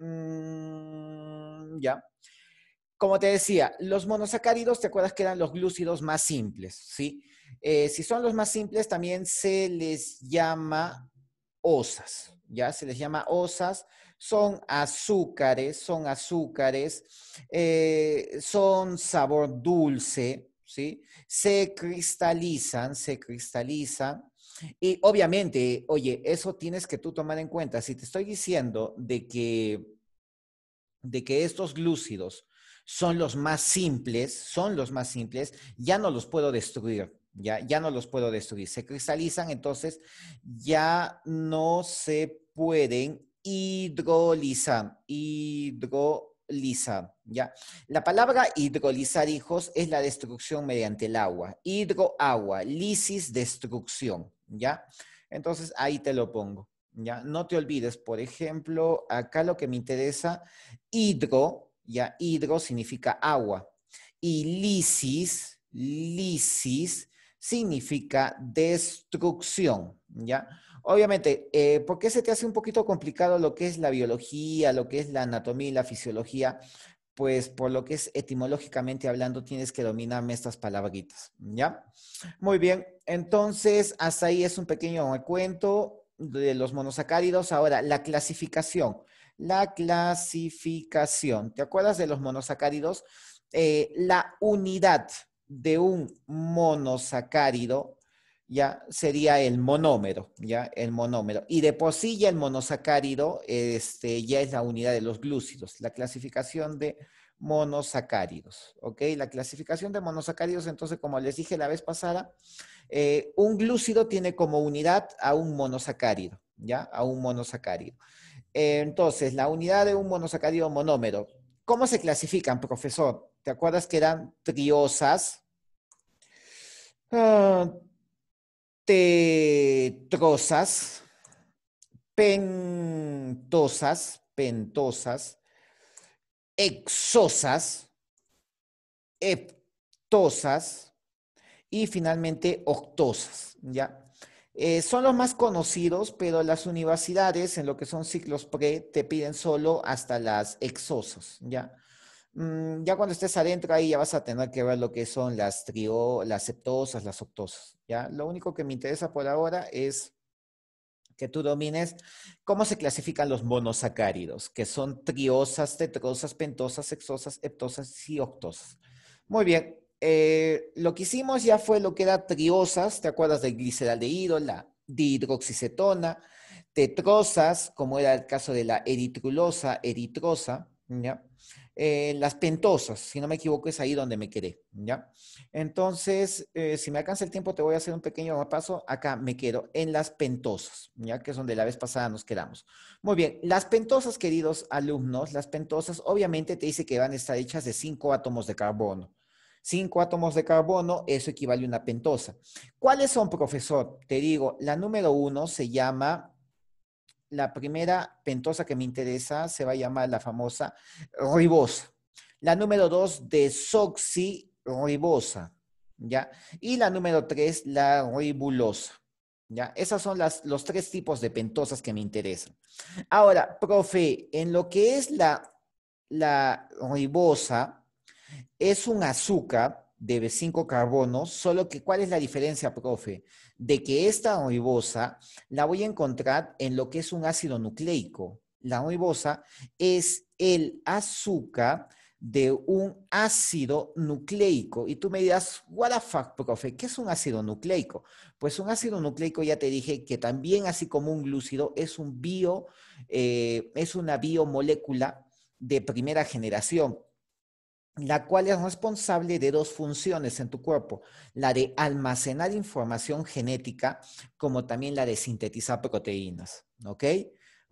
Mm, ya. Como te decía, los monosacáridos, ¿te acuerdas que eran los glúcidos más simples? ¿sí? Eh, si son los más simples, también se les llama osas, ¿ya? Se les llama osas. Son azúcares, son azúcares, eh, son sabor dulce, ¿sí? Se cristalizan, se cristalizan. Y obviamente, oye, eso tienes que tú tomar en cuenta. Si te estoy diciendo de que, estos lúcidos son los más simples, son los más simples, ya no los puedo destruir. Ya, no los puedo destruir. Se cristalizan, entonces ya no se pueden hidrolizar. Hidrolizar. ¿ya? La palabra hidrolizar, hijos, es la destrucción mediante el agua. Hidroagua, lisis, destrucción. ¿ya? Entonces ahí te lo pongo, ¿ya? No te olvides, por ejemplo, acá lo que me interesa, hidro, ¿ya? Hidro significa agua. Y lisis, lisis significa destrucción, ¿ya? Obviamente, porque eh, ¿por se te hace un poquito complicado lo que es la biología, lo que es la anatomía y la fisiología? pues por lo que es etimológicamente hablando, tienes que dominarme estas palabritas, ¿ya? Muy bien, entonces hasta ahí es un pequeño cuento de los monosacáridos. Ahora, la clasificación. La clasificación. ¿Te acuerdas de los monosacáridos? Eh, la unidad de un monosacárido ya sería el monómero, ya el monómero. Y de por sí el monosacárido este, ya es la unidad de los glúcidos, la clasificación de monosacáridos, ¿ok? La clasificación de monosacáridos, entonces, como les dije la vez pasada, eh, un glúcido tiene como unidad a un monosacárido, ¿ya? A un monosacárido. entonces, la unidad de un monosacárido monómero, ¿cómo se clasifican, profesor? ¿Te acuerdas que eran triosas? Ah, trozas pentosas, pentosas, exosas, heptosas y finalmente octosas, ¿ya? Eh, son los más conocidos, pero las universidades en lo que son ciclos pre te piden solo hasta las exosas, ¿ya? Mm, ya cuando estés adentro ahí ya vas a tener que ver lo que son las triosas las septosas, las octosas, ¿ya? Lo único que me interesa por ahora es que tú domines cómo se clasifican los monosacáridos, que son triosas, tetrosas, pentosas, sexosas, heptosas y octosas. Muy bien, eh, lo que hicimos ya fue lo que era triosas, ¿te acuerdas del gliceraldehído, la dihidroxicetona, tetrosas, como era el caso de la eritrulosa, eritrosa, ¿ya? Eh, las Pentosas, si no me equivoco, es ahí donde me quedé, ¿ya? Entonces, eh, si me alcanza el tiempo, te voy a hacer un pequeño paso. Acá me quedo en Las Pentosas, ¿ya? Que es donde la vez pasada nos quedamos. Muy bien, Las Pentosas, queridos alumnos, las Pentosas obviamente te dice que van a estar hechas de cinco átomos de carbono. Cinco átomos de carbono, eso equivale a una pentosa. ¿Cuáles son, profesor? Te digo, la número uno se llama la primera pentosa que me interesa se va a llamar la famosa ribosa. La número dos, desoxirribosa. ¿Ya? Y la número tres, la ribulosa. ¿Ya? Esos son las, los tres tipos de pentosas que me interesan. Ahora, profe, en lo que es la, la ribosa, es un azúcar de B5 carbono, solo que ¿cuál es la diferencia, profe? De que esta oibosa la voy a encontrar en lo que es un ácido nucleico. La oibosa es el azúcar de un ácido nucleico. Y tú me dirás, what the fuck, profe, ¿qué es un ácido nucleico? Pues un ácido nucleico, ya te dije, que también así como un glúcido, es un bio, eh, es una biomolécula de primera generación la cual es responsable de dos funciones en tu cuerpo, la de almacenar información genética, como también la de sintetizar proteínas, ¿ok?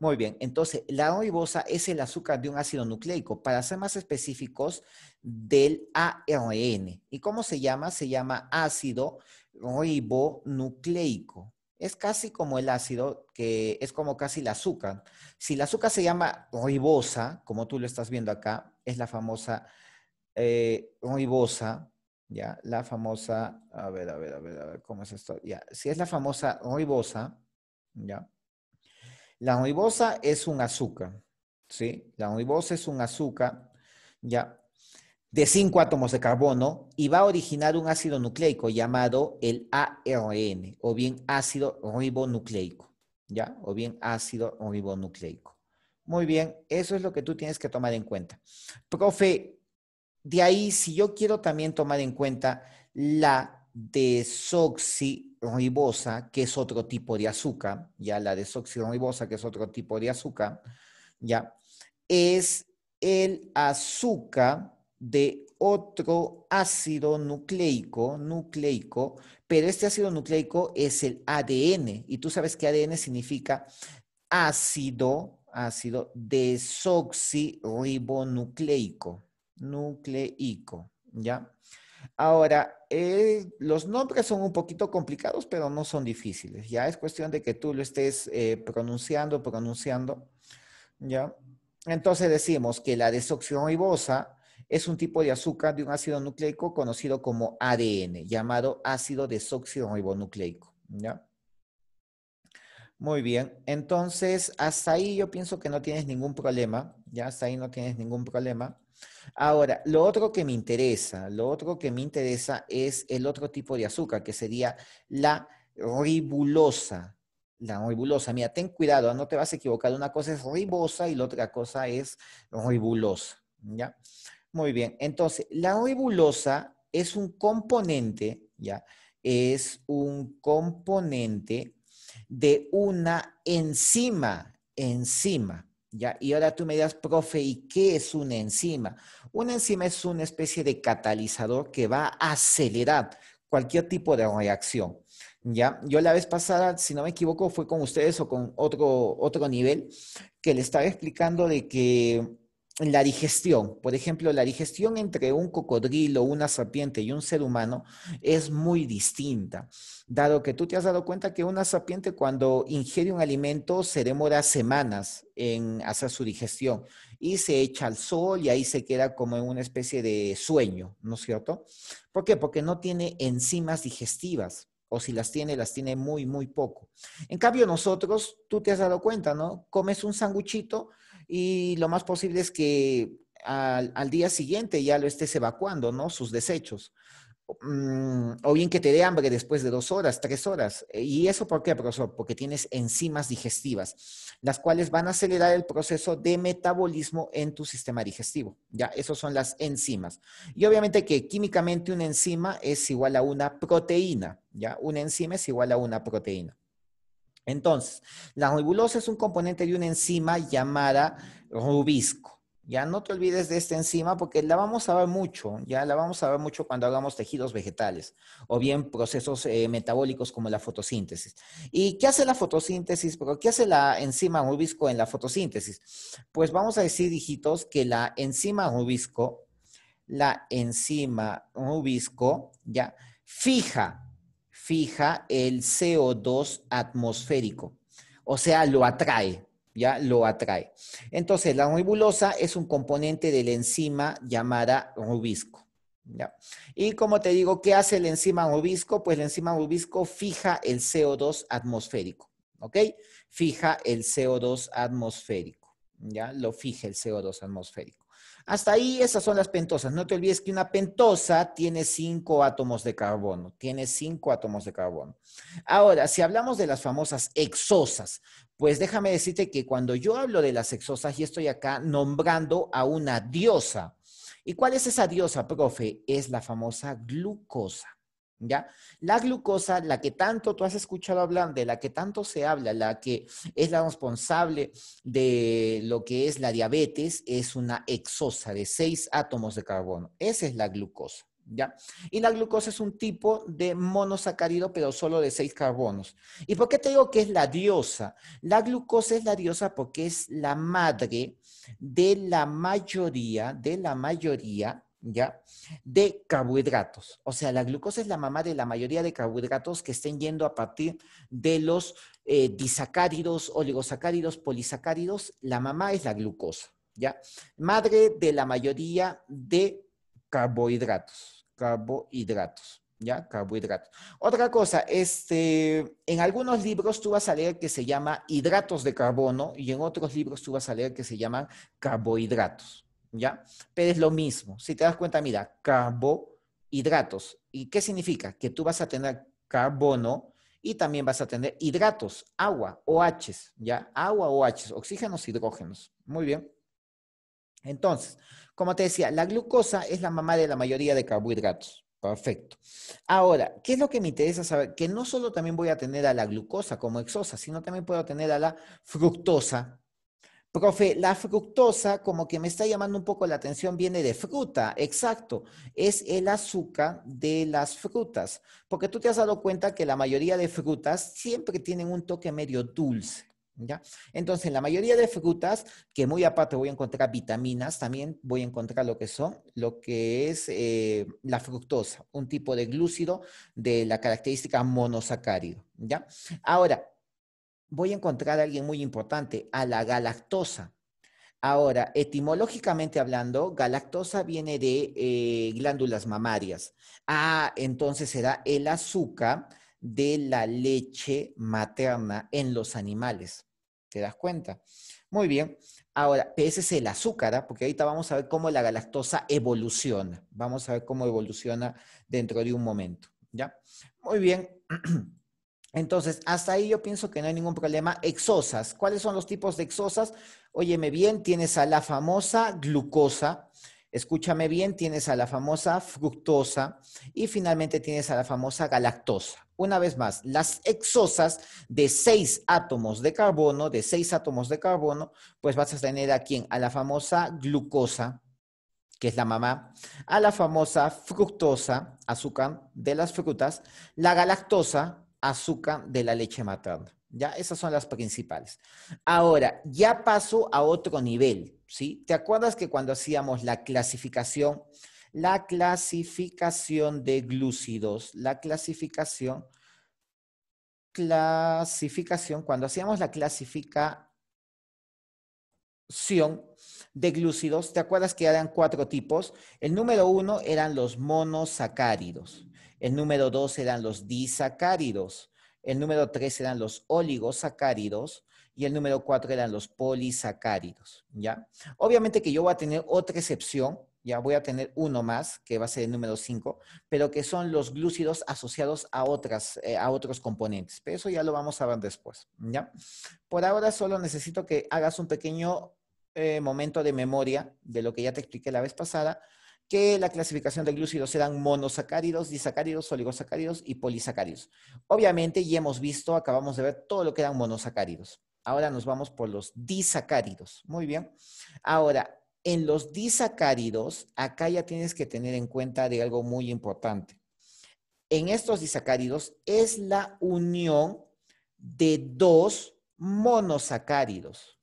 Muy bien, entonces la ribosa es el azúcar de un ácido nucleico, para ser más específicos, del ARN. ¿Y cómo se llama? Se llama ácido ribonucleico. Es casi como el ácido, que es como casi el azúcar. Si el azúcar se llama ribosa, como tú lo estás viendo acá, es la famosa eh, ya, la famosa, a ver, a ver, a ver, a ver, ¿cómo es esto? Ya, si es la famosa ribosa ya. La ribosa es un azúcar, ¿sí? La ribosa es un azúcar, ya, de cinco átomos de carbono y va a originar un ácido nucleico llamado el ARN, o bien ácido ribonucleico, ¿ya? O bien ácido ribonucleico. Muy bien, eso es lo que tú tienes que tomar en cuenta. Profe, de ahí, si yo quiero también tomar en cuenta la desoxirribosa, que es otro tipo de azúcar, ya la desoxirribosa, que es otro tipo de azúcar, ya, es el azúcar de otro ácido nucleico, nucleico, pero este ácido nucleico es el ADN y tú sabes que ADN significa ácido, ácido desoxirribonucleico, nucleico, ¿ya? Ahora, eh, los nombres son un poquito complicados, pero no son difíciles, ¿ya? Es cuestión de que tú lo estés eh, pronunciando, pronunciando, ¿ya? Entonces decimos que la desoxirribosa es un tipo de azúcar de un ácido nucleico conocido como ADN, llamado ácido desoxirribonucleico, ¿ya? Muy bien, entonces hasta ahí yo pienso que no tienes ningún problema, ya hasta ahí no tienes ningún problema. Ahora, lo otro que me interesa, lo otro que me interesa es el otro tipo de azúcar, que sería la ribulosa. La ribulosa, mira, ten cuidado, ¿ah? no te vas a equivocar. Una cosa es ribosa y la otra cosa es ribulosa. ¿Ya? Muy bien. Entonces, la ribulosa es un componente, ¿ya? Es un componente de una enzima, enzima. ¿ya? Y ahora tú me dirás, profe, ¿y qué es una enzima? Una enzima es una especie de catalizador que va a acelerar cualquier tipo de reacción. ¿ya? Yo la vez pasada, si no me equivoco, fue con ustedes o con otro, otro nivel que le estaba explicando de que la digestión. Por ejemplo, la digestión entre un cocodrilo, una serpiente y un ser humano es muy distinta, dado que tú te has dado cuenta que una serpiente cuando ingiere un alimento se demora semanas en hacer su digestión y se echa al sol y ahí se queda como en una especie de sueño, ¿no es cierto? ¿Por qué? Porque no tiene enzimas digestivas o si las tiene, las tiene muy, muy poco. En cambio, nosotros, tú te has dado cuenta, ¿no? Comes un sanguchito y lo más posible es que al, al, día siguiente ya lo estés evacuando, ¿no? Sus desechos. Mm, o bien que te dé hambre después de dos horas, tres horas. Eh, ¿Y eso por qué, profesor? Porque tienes enzimas digestivas, las cuales van a acelerar el proceso de metabolismo en tu sistema digestivo. Ya, esas son las enzimas. Y obviamente que químicamente una enzima es igual a una proteína. Ya, una enzima es igual a una proteína. Entonces, la nebulosa es un componente de una enzima llamada rubisco. Ya no te olvides de esta enzima porque la vamos a ver mucho, ya la vamos a ver mucho cuando hagamos tejidos vegetales o bien procesos eh, metabólicos como la fotosíntesis. ¿Y qué hace la fotosíntesis? Pero ¿Qué hace la enzima rubisco en la fotosíntesis? Pues vamos a decir, hijitos, que la enzima rubisco, la enzima rubisco, ya, fija, fija el CO2 atmosférico, o sea, lo atrae, ya lo atrae. Entonces, la nebulosa es un componente de la enzima llamada rubisco. ¿ya? Y como te digo, ¿qué hace la enzima rubisco? Pues la enzima rubisco fija el CO2 atmosférico, ¿ok? Fija el CO2 atmosférico, ¿ya? Lo fija el CO2 atmosférico. Hasta ahí esas son las pentosas. No te olvides que una pentosa tiene cinco átomos de carbono. Tiene cinco átomos de carbono. Ahora, si hablamos de las famosas exosas, pues déjame decirte que cuando yo hablo de las exosas y estoy acá nombrando a una diosa. ¿Y cuál es esa diosa, profe? Es la famosa glucosa. ¿Ya? La glucosa, la que tanto tú has escuchado hablar, de la que tanto se habla, la que es la responsable de lo que es la diabetes, es una exosa de seis átomos de carbono. Esa es la glucosa. Y la glucosa es un tipo de monosacárido, pero solo de seis carbonos. ¿Y por qué te digo que es la diosa? La glucosa es la diosa porque es la madre de la mayoría, de la mayoría, ¿ya? De carbohidratos. O sea, la glucosa es la mamá de la mayoría de carbohidratos que estén yendo a partir de los eh, disacáridos, oligosacáridos, polisacáridos. La mamá es la glucosa, ¿ya? Madre de la mayoría de carbohidratos carbohidratos. ¿Ya? Carbohidratos. Otra cosa, este, en algunos libros tú vas a leer que se llama hidratos de carbono y en otros libros tú vas a leer que se llaman carbohidratos. ¿Ya? Pero es lo mismo. Si te das cuenta, mira, carbohidratos. ¿Y qué significa? Que tú vas a tener carbono, y también vas a tener hidratos, agua, H ¿ya? Agua, OH, oxígenos, hidrógenos. Muy bien. Entonces, como te decía, la glucosa es la mamá de la mayoría de carbohidratos. Perfecto. Ahora, ¿qué es lo que me interesa saber? Que no solo también voy a tener a la glucosa como exosa, sino también puedo tener a la fructosa. Profe, la fructosa, como que me está llamando un poco la atención, viene de fruta, exacto. Es el azúcar de las frutas. Porque tú te has dado cuenta que la mayoría de frutas siempre tienen un toque medio dulce. Entonces, en la mayoría de frutas, que muy aparte voy a encontrar vitaminas, también voy a encontrar lo que son, lo que es eh, la fructosa, un tipo de glúcido de la característica monosacárido, ¿ya? Ahora, voy a encontrar a alguien muy importante, a la galactosa. Ahora, etimológicamente hablando, galactosa viene de eh, glándulas mamarias. Ah, entonces será el azúcar de la leche materna en los animales. ¿Te das cuenta? Muy bien. Ahora, ese es el azúcar, ¿ah? porque ahorita vamos a ver cómo la galactosa evoluciona. Vamos a ver cómo evoluciona dentro de un momento. ¿Ya? Muy bien. Entonces, hasta ahí yo pienso que no hay ningún problema. Exosas. ¿Cuáles son los tipos de exosas? Óyeme bien, tienes a la famosa glucosa. Escúchame bien, tienes a la famosa fructosa. Y finalmente tienes a la famosa galactosa una vez más, las exosas de seis átomos de carbono, de seis átomos de carbono, pues vas a tener aquí A la famosa glucosa, que es la mamá, a la famosa fructosa, azúcar de las frutas, la galactosa, azúcar de la leche materna. Ya, esas son las principales. Ahora, ya paso a otro nivel, ¿sí? ¿Te acuerdas que cuando hacíamos la clasificación la clasificación de glúcidos. La clasificación, clasificación, cuando hacíamos la clasificación de glúcidos, ¿te acuerdas que eran cuatro tipos? El número uno eran los monosacáridos. El número dos eran los disacáridos. El número tres eran los oligosacáridos y el número cuatro eran los polisacáridos, ¿ya? Obviamente que yo voy a tener otra excepción ya voy a tener uno más, que va a ser el número 5, pero que son los glúcidos asociados a, otras, eh, a otros componentes. Pero eso ya lo vamos a ver después, ¿ya? Por ahora solo necesito que hagas un pequeño eh, momento de memoria de lo que ya te expliqué la vez pasada, que la clasificación de glúcidos eran monosacáridos, disacáridos, oligosacáridos y polisacáridos. Obviamente ya hemos visto, acabamos de ver todo lo que eran monosacáridos. Ahora nos vamos por los disacáridos. Muy bien. Ahora, en los disacáridos, acá ya tienes que tener en cuenta de algo muy importante. En estos disacáridos es la unión de dos monosacáridos.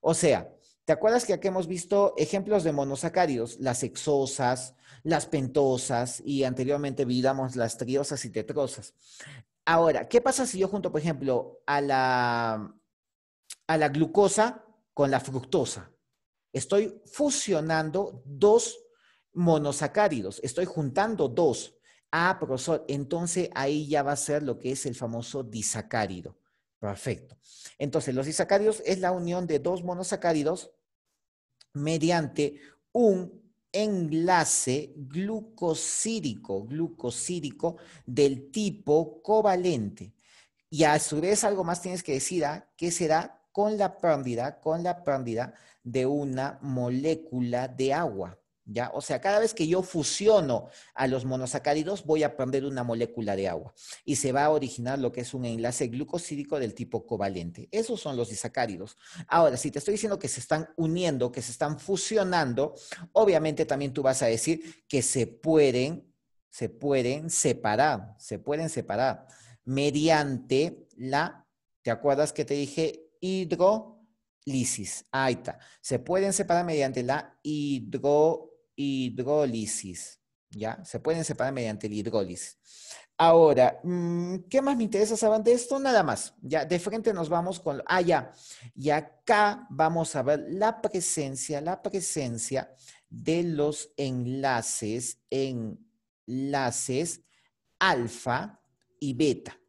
O sea, ¿te acuerdas que aquí hemos visto ejemplos de monosacáridos? Las exosas, las pentosas y anteriormente vivíamos las triosas y tetrosas. Ahora, ¿qué pasa si yo junto, por ejemplo, a la glucosa con la fructosa? Estoy fusionando dos monosacáridos, estoy juntando dos. Ah, profesor, entonces ahí ya va a ser lo que es el famoso disacárido. Perfecto. Entonces, los disacáridos es la unión de dos monosacáridos mediante un enlace glucosídico, glucosídico del tipo covalente. Y a su vez algo más tienes que decir, ¿ah? ¿qué será? con la pérdida, con la pérdida de una molécula de agua. ¿Ya? O sea, cada vez que yo fusiono a los monosacáridos, voy a perder una molécula de agua y se va a originar lo que es un enlace glucosídico del tipo covalente. Esos son los disacáridos. Ahora, si te estoy diciendo que se están uniendo, que se están fusionando, obviamente también tú vas a decir que se pueden, se pueden separar, se pueden separar mediante la, ¿te acuerdas que te dije? hidrólisis. Ahí está. Se pueden separar mediante la hidrólisis. ¿Ya? Se pueden separar mediante la hidrólisis. Ahora, mm, ¿qué más me interesa saber de esto? Nada más. Ya, de frente nos vamos con... Ah, ya. Y acá vamos a ver la presencia, la presencia de los enlaces, enlaces alfa y beta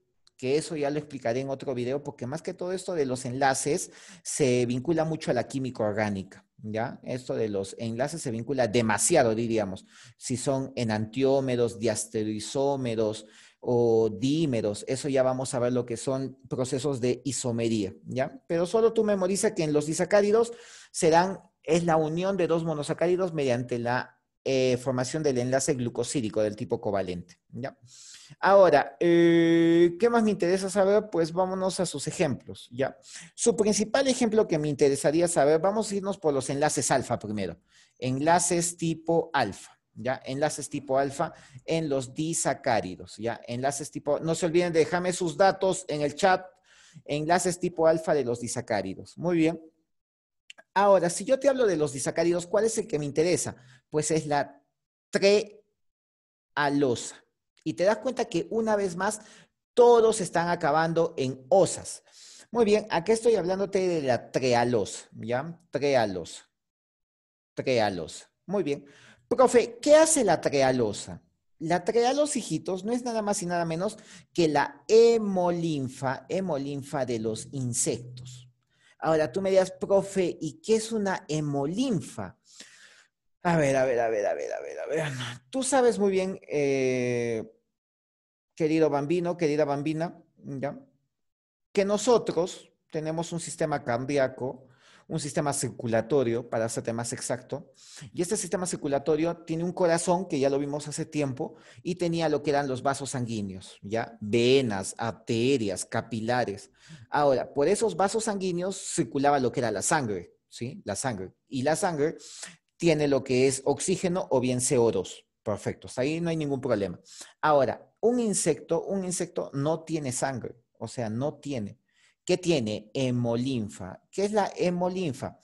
que eso ya lo explicaré en otro video, porque más que todo esto de los enlaces se vincula mucho a la química orgánica. ¿Ya? Esto de los enlaces se vincula demasiado, diríamos. Si son enantiómeros, diasteroisómeros o dímeros, eso ya vamos a ver lo que son procesos de isomería, ¿ya? Pero solo tú memoriza que en los disacáridos serán, es la unión de dos monosacáridos mediante la eh, formación del enlace glucosídico del tipo covalente. ¿ya? Ahora, eh, ¿qué más me interesa saber? Pues vámonos a sus ejemplos. ¿ya? Su principal ejemplo que me interesaría saber, vamos a irnos por los enlaces alfa primero. Enlaces tipo alfa. ¿Ya? Enlaces tipo alfa en los disacáridos, ¿ya? Enlaces tipo, no se olviden de sus datos en el chat, enlaces tipo alfa de los disacáridos. Muy bien. Ahora, si yo te hablo de los disacáridos, ¿cuál es el que me interesa? Pues es la trealosa. Y te das cuenta que una vez más todos están acabando en osas. Muy bien, aquí estoy hablándote de la trealosa, ¿ya? Trealosa. Trealosa. Muy bien. Profe, ¿qué hace la trealosa? La trealosa, hijitos, no es nada más y nada menos que la hemolinfa, hemolinfa de los insectos. Ahora, tú me dirás, profe, ¿y qué es una hemolinfa? A ver, a ver, a ver, a ver, a ver, a ver. Tú sabes muy bien, eh, querido bambino, querida bambina, ¿ya? que nosotros tenemos un sistema cardíaco un sistema circulatorio, para hacerte más exacto. Y este sistema circulatorio tiene un corazón, que ya lo vimos hace tiempo, y tenía lo que eran los vasos sanguíneos, ¿ya? Venas, arterias, capilares. Ahora, por esos vasos sanguíneos circulaba lo que era la sangre, ¿sí? La sangre. Y la sangre tiene lo que es oxígeno o bien CO2. Perfecto, ahí no hay ningún problema. Ahora, un insecto, un insecto no tiene sangre, o sea, no tiene. ¿Qué tiene hemolinfa. ¿Qué es la hemolinfa?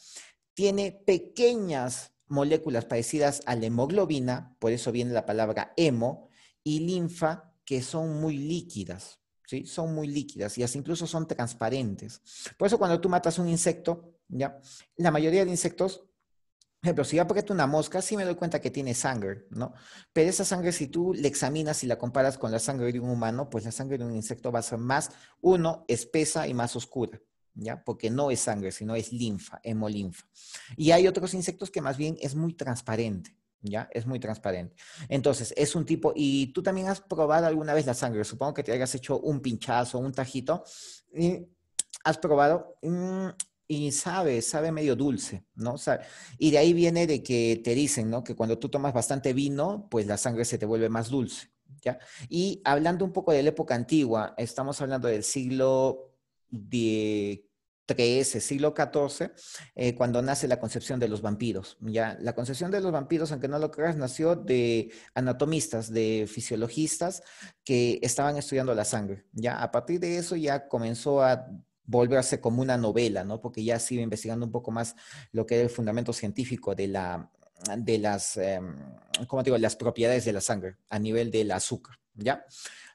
Tiene pequeñas moléculas parecidas a la hemoglobina, por eso viene la palabra hemo, y linfa, que son muy líquidas, ¿sí? Son muy líquidas y hasta incluso son transparentes. Por eso cuando tú matas un insecto, ¿ya? La mayoría de insectos por ejemplo, si yo aprieto una mosca, sí me doy cuenta que tiene sangre, ¿no? Pero esa sangre, si tú la examinas y la comparas con la sangre de un humano, pues la sangre de un insecto va a ser más, uno, espesa y más oscura, ¿ya? Porque no es sangre, sino es linfa, hemolinfa. Y hay otros insectos que más bien es muy transparente, ¿ya? Es muy transparente. Entonces, es un tipo, y tú también has probado alguna vez la sangre, supongo que te hayas hecho un pinchazo, un tajito, y has probado, mm, y sabe, sabe medio dulce, ¿no? Y de ahí viene de que te dicen, ¿no? Que cuando tú tomas bastante vino, pues la sangre se te vuelve más dulce, ¿ya? Y hablando un poco de la época antigua, estamos hablando del siglo XIII, siglo XIV, eh, cuando nace la concepción de los vampiros, ¿ya? La concepción de los vampiros, aunque no lo creas, nació de anatomistas, de fisiologistas que estaban estudiando la sangre, ¿ya? A partir de eso ya comenzó a volverse como una novela, ¿no? Porque ya sigue investigando un poco más lo que es el fundamento científico de la de las, em, digo? Las propiedades de la sangre a nivel del azúcar, ¿ya?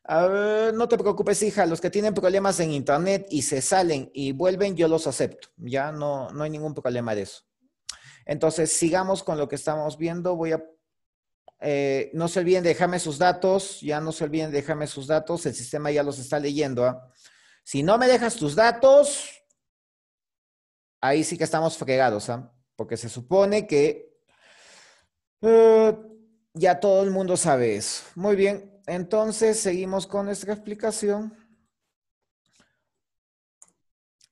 no te preocupes, hija, los que tienen problemas en internet y se salen y vuelven, yo los acepto, ¿ya? No, no hay ningún problema de eso. Entonces, sigamos con lo que estamos viendo. Voy a, eh, no se olviden déjame sus datos, ya no se olviden déjame sus datos, el sistema ya los está leyendo, ¿ah? Si no me dejas tus datos, ahí sí que estamos fregados, ¿ah? porque se supone que eh, ya todo el mundo sabe eso. Muy bien, entonces seguimos con nuestra explicación.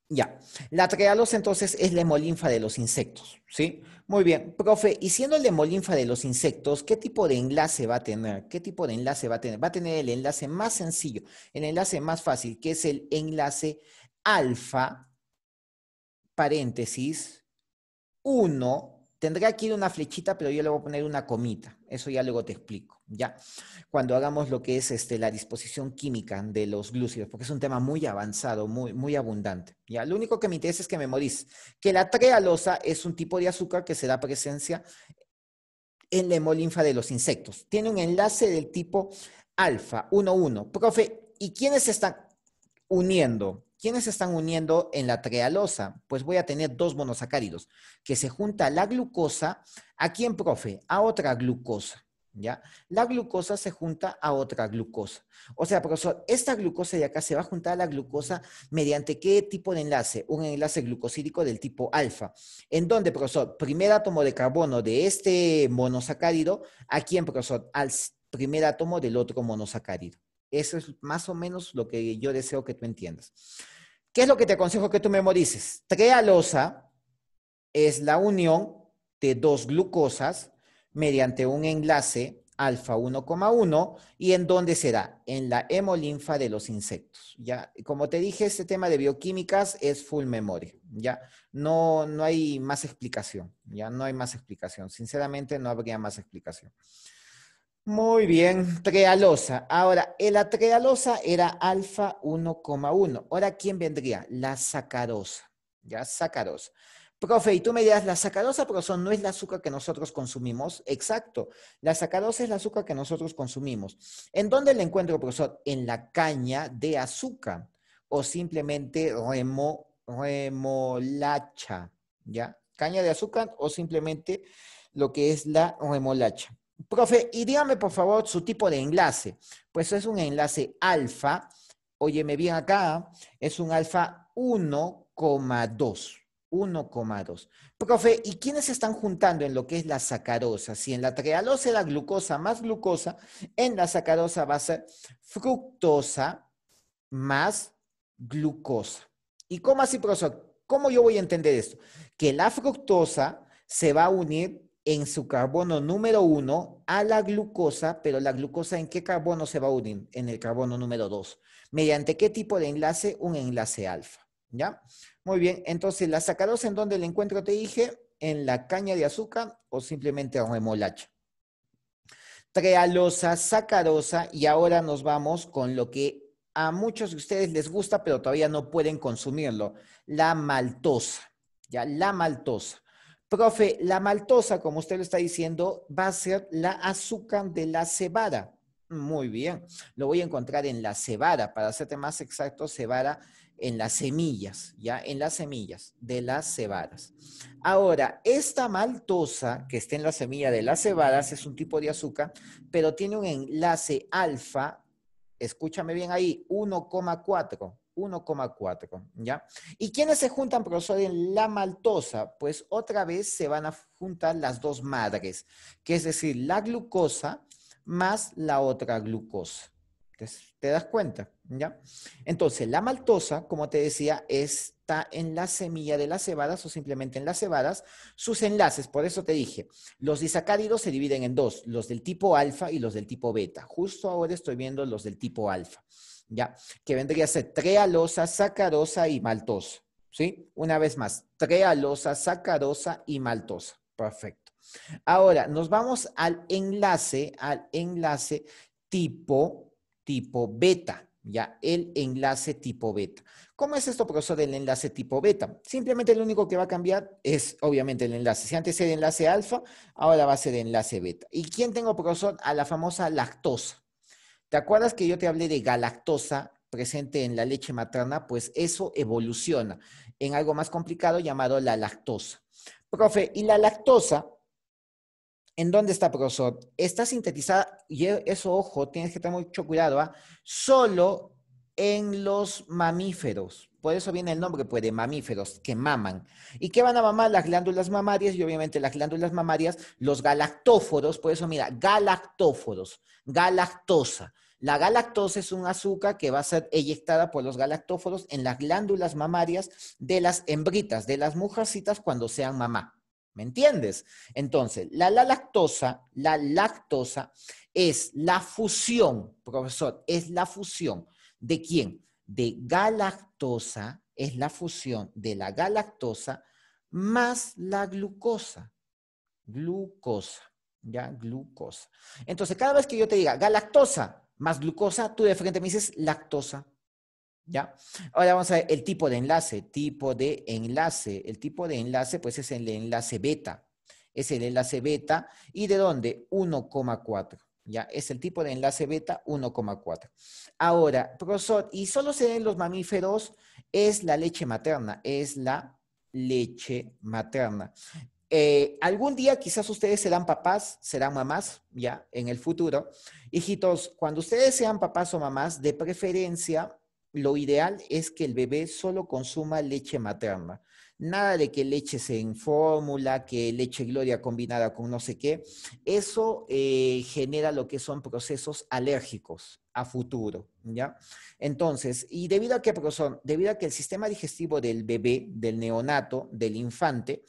Ya, la trealos entonces es la hemolinfa de los insectos, ¿sí? Muy bien, profe, y siendo el Molinfa de los insectos, ¿qué tipo de enlace va a tener? ¿Qué tipo de enlace va a tener? Va a tener el enlace más sencillo, el enlace más fácil, que es el enlace alfa, paréntesis, 1 Tendré aquí una flechita, pero yo le voy a poner una comita. Eso ya luego te explico, ¿ya? Cuando hagamos lo que es este, la disposición química de los glúcidos, porque es un tema muy avanzado, muy, muy abundante, ¿ya? Lo único que me interesa es que memorices que la trealosa es un tipo de azúcar que se da presencia en la hemolinfa de los insectos. Tiene un enlace del tipo alfa 1-1. Profe, ¿y quiénes están uniendo? ¿Quiénes se están uniendo en la trealosa? Pues voy a tener dos monosacáridos, que se junta la glucosa, ¿a quién, profe? A otra glucosa, ¿ya? La glucosa se junta a otra glucosa. O sea, profesor, esta glucosa de acá se va a juntar a la glucosa mediante qué tipo de enlace? Un enlace glucosídico del tipo alfa. ¿En dónde, profesor? Primer átomo de carbono de este monosacárido, ¿a quién, profesor? Al primer átomo del otro monosacárido. Eso es más o menos lo que yo deseo que tú entiendas. ¿Qué es lo que te aconsejo que tú memorices? Trealosa es la unión de dos glucosas mediante un enlace alfa 1,1 y en dónde será? En la hemolinfa de los insectos. Ya, como te dije, este tema de bioquímicas es full memory. ya. No no hay más explicación, ya no hay más explicación. Sinceramente no habría más explicación. Muy bien, trealosa. Ahora, la trealosa era alfa 1,1. Ahora, ¿quién vendría? La sacarosa. Ya, sacarosa. Profe, y tú me dirás, la sacarosa, profesor, no es la azúcar que nosotros consumimos. Exacto. La sacarosa es la azúcar que nosotros consumimos. ¿En dónde la encuentro, profesor? En la caña de azúcar o simplemente remolacha. ¿Ya? Caña de azúcar o simplemente lo que es la remolacha. Profe, y dígame por favor su tipo de enlace. Pues es un enlace alfa, óyeme bien acá, es un alfa 1,2. 1,2. Profe, ¿y quiénes se están juntando en lo que es la sacarosa? Si en la trealosa la glucosa más glucosa, en la sacarosa va a ser fructosa más glucosa. ¿Y cómo así, profesor? ¿Cómo yo voy a entender esto? Que la fructosa se va a unir en su carbono número uno a la glucosa, pero la glucosa en qué carbono se va a unir? En el carbono número dos. ¿Mediante qué tipo de enlace? Un enlace alfa. ¿Ya? Muy bien, entonces la sacarosa en dónde la encuentro, te dije, en la caña de azúcar o simplemente en remolacha. Trealosa, sacarosa y ahora nos vamos con lo que a muchos de ustedes les gusta, pero todavía no pueden consumirlo, la maltosa. Ya, la maltosa. Profe, la maltosa, como usted lo está diciendo, va a ser la azúcar de la cebada. Muy bien, lo voy a encontrar en la cebada, para hacerte más exacto, cebada en las semillas, ¿ya? En las semillas de las cebadas. Ahora, esta maltosa que está en la semilla de las cebadas es un tipo de azúcar, pero tiene un enlace alfa, escúchame bien ahí, 1,4. 1,4, ¿ya? ¿Y quiénes se juntan, profesor, en la maltosa? Pues otra vez se van a juntar las dos madres, que es decir, la glucosa más la otra glucosa. ¿Te das cuenta? ¿Ya? Entonces, la maltosa, como te decía, está en la semilla de las cebadas o simplemente en las cebadas. Sus enlaces, por eso te dije, los disacáridos se dividen en dos, los del tipo alfa y los del tipo beta. Justo ahora estoy viendo los del tipo alfa. ¿ya? Que vendría a ser trealosa, sacarosa y maltosa, ¿sí? Una vez más, trealosa, sacarosa y maltosa. Perfecto. Ahora, nos vamos al enlace, al enlace tipo, tipo beta, ¿ya? El enlace tipo beta. ¿Cómo es esto, profesor, del enlace tipo beta? Simplemente lo único que va a cambiar es, obviamente, el enlace. Si antes era enlace alfa, ahora va a ser enlace beta. ¿Y quién tengo, profesor? A la famosa lactosa. ¿Te acuerdas que yo te hablé de galactosa presente en la leche materna? Pues eso evoluciona en algo más complicado llamado la lactosa. Profe, ¿y la lactosa? ¿En dónde está, profesor? Está sintetizada, y e, eso, ojo, tienes que tener mucho cuidado, ¿ah? solo en los mamíferos. Por eso viene el nombre, pues, de mamíferos, que maman. ¿Y qué van a mamar? Las glándulas mamarias y obviamente las glándulas mamarias, los galactóforos, por eso mira, galactóforos, galactosa. La galactosa es un azúcar que va a ser eyectada por los galactóforos en las glándulas mamarias de las hembritas, de las mujercitas cuando sean mamá. ¿Me entiendes? Entonces, la, la lactosa, la lactosa es la fusión, profesor, es la fusión de quién? De galactosa, es la fusión de la galactosa más la glucosa. Glucosa, ya, glucosa. Entonces, cada vez que yo te diga galactosa, más glucosa, tú de frente me dices lactosa. ¿Ya? Ahora vamos a ver el tipo de enlace, tipo de enlace. El tipo de enlace, pues es el enlace beta. Es el enlace beta. ¿Y de dónde? 1,4. ¿Ya? Es el tipo de enlace beta 1,4. Ahora, profesor, y solo se den los mamíferos, es la leche materna, es la leche materna. Eh, algún día quizás ustedes serán papás, serán mamás, ya, en el futuro. Hijitos, cuando ustedes sean papás o mamás, de preferencia, lo ideal es que el bebé solo consuma leche materna. Nada de que leche sea en fórmula, que leche gloria combinada con no sé qué. Eso eh, genera lo que son procesos alérgicos a futuro. ¿Ya? Entonces, ¿y debido a qué son? Debido a que el sistema digestivo del bebé, del neonato, del infante,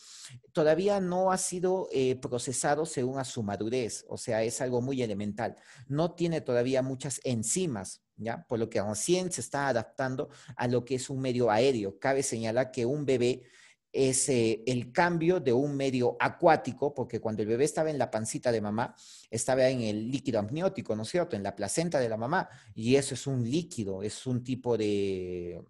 todavía no ha sido eh, procesado según a su madurez, o sea, es algo muy elemental. No tiene todavía muchas enzimas, ¿ya? Por lo que recién se está adaptando a lo que es un medio aéreo. Cabe señalar que un bebé es eh, el cambio de un medio acuático, porque cuando el bebé estaba en la pancita de mamá, estaba en el líquido amniótico, ¿no es cierto?, en la placenta de la mamá, y eso es un líquido, es un tipo de,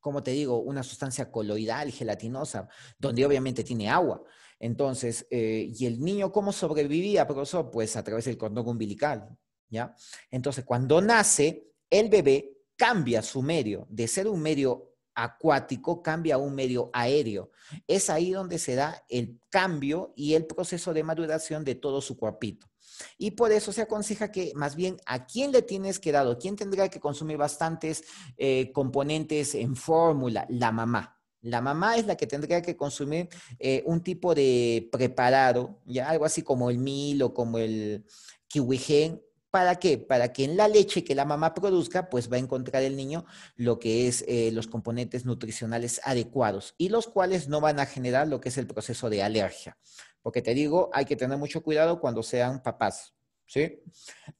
¿cómo te digo, una sustancia coloidal, gelatinosa, donde obviamente tiene agua. Entonces, eh, ¿y el niño cómo sobrevivía, profesor? Pues a través del cordón umbilical, ¿ya? Entonces, cuando nace, el bebé cambia su medio de ser un medio acuático cambia a un medio aéreo. Es ahí donde se da el cambio y el proceso de maduración de todo su cuerpito. Y por eso se aconseja que más bien a quién le tienes que dar quién tendría que consumir bastantes eh, componentes en fórmula, la mamá. La mamá es la que tendría que consumir eh, un tipo de preparado, ya algo así como el mil o como el kiwigen, ¿Para qué? Para que en la leche que la mamá produzca, pues va a encontrar el niño lo que es eh, los componentes nutricionales adecuados y los cuales no van a generar lo que es el proceso de alergia. Porque te digo, hay que tener mucho cuidado cuando sean papás. ¿Sí?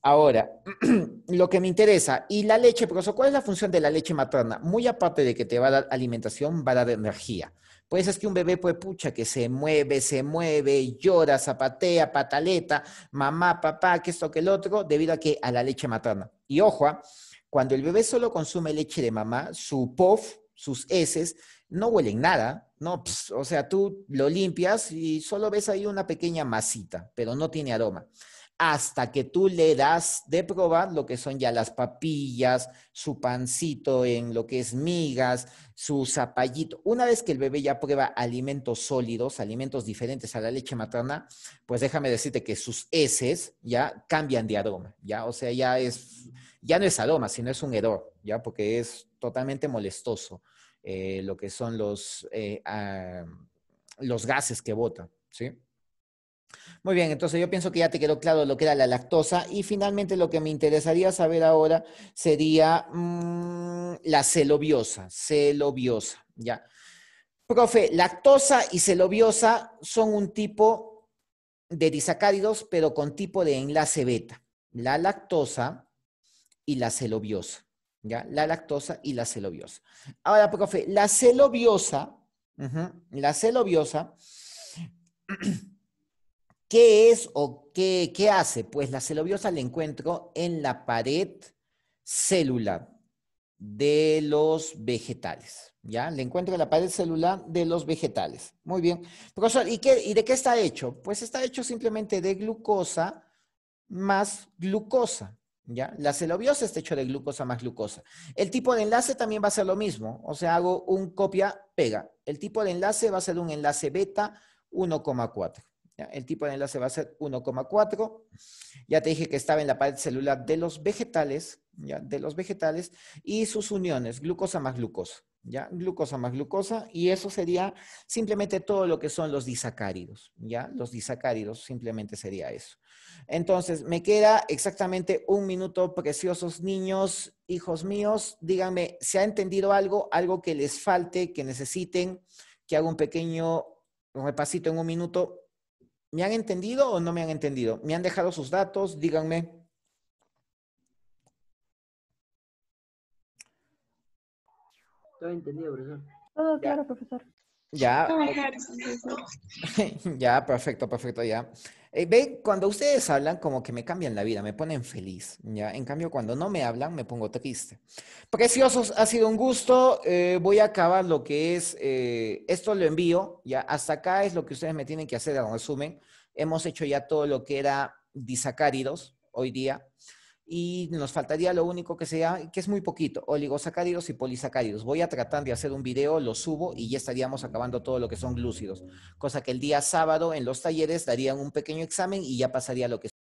Ahora, lo que me interesa, y la leche, profesor, ¿cuál es la función de la leche materna? Muy aparte de que te va a dar alimentación, va a dar energía. Pues es que un bebé, pues pucha, que se mueve, se mueve, llora, zapatea, pataleta, mamá, papá, que esto, que el otro, debido a que a la leche materna. Y ojo, ah, cuando el bebé solo consume leche de mamá, su POF, sus heces, no huelen nada, no, o sea, tú lo limpias y solo ves ahí una pequeña masita, pero no tiene aroma hasta que tú le das de probar lo que son ya las papillas, su pancito en lo que es migas, su zapallito. Una vez que el bebé ya prueba alimentos sólidos, alimentos diferentes a la leche materna, pues déjame decirte que sus heces ya cambian de aroma, ya, o sea, ya es, ya no es aroma, sino es un hedor, ya, porque es totalmente molestoso eh, lo que son los, eh, ah, los gases que botan, ¿sí? Muy bien, entonces yo pienso que ya te quedó claro lo que era la lactosa y finalmente lo que me interesaría saber ahora sería mm, la celobiosa, celobiosa, ¿ya? Profe, lactosa y celobiosa son un tipo de disacáridos, pero con tipo de enlace beta. La lactosa y la celobiosa, ¿ya? La lactosa y la celobiosa. Ahora, profe, la celobiosa, la celobiosa... ¿Qué es o qué, hace? Pues la celobiosa la encuentro en la pared celular de los vegetales. ¿Ya? Le encuentro en la pared celular de los vegetales. Muy bien. ¿y, de qué está hecho? Pues está hecho simplemente de glucosa más glucosa. ¿Ya? La celobiosa está hecho de glucosa más glucosa. El tipo de enlace también va a ser lo mismo. O sea, hago un copia-pega. El tipo de enlace va a ser un enlace beta 1,4. El tipo de enlace va a ser 1,4. Ya te dije que estaba en la pared celular de los vegetales, de los vegetales, y sus uniones, glucosa más glucosa. ¿ya? Glucosa más glucosa, y eso sería simplemente todo lo que son los disacáridos, ¿ya? Los disacáridos simplemente sería eso. Entonces, me queda exactamente un minuto, preciosos niños, hijos míos, díganme, ¿se ha entendido algo, algo que les falte, que necesiten, que haga un pequeño repasito en un minuto? ¿Me han entendido o no me han entendido? ¿Me han dejado sus datos? Díganme. Todo entendido, profesor. Todo claro, profesor. Ya. ya, perfecto, perfecto, ya. Eh, Ven, cuando ustedes hablan, como que me cambian la vida, me ponen feliz, ¿ya? En cambio, cuando no me hablan, me pongo triste. Preciosos, ha sido un gusto. Eh, voy a acabar lo que es, eh, esto lo envío, ¿ya? Hasta acá es lo que ustedes me tienen que hacer, en resumen. Hemos hecho ya todo lo que era disacáridos hoy día, y nos faltaría lo único que sea, que es muy poquito, oligosacáridos y polisacáridos. Voy a tratar de hacer un video, lo subo y ya estaríamos acabando todo lo que son glúcidos, cosa que el día sábado en los talleres darían un pequeño examen y ya pasaría lo que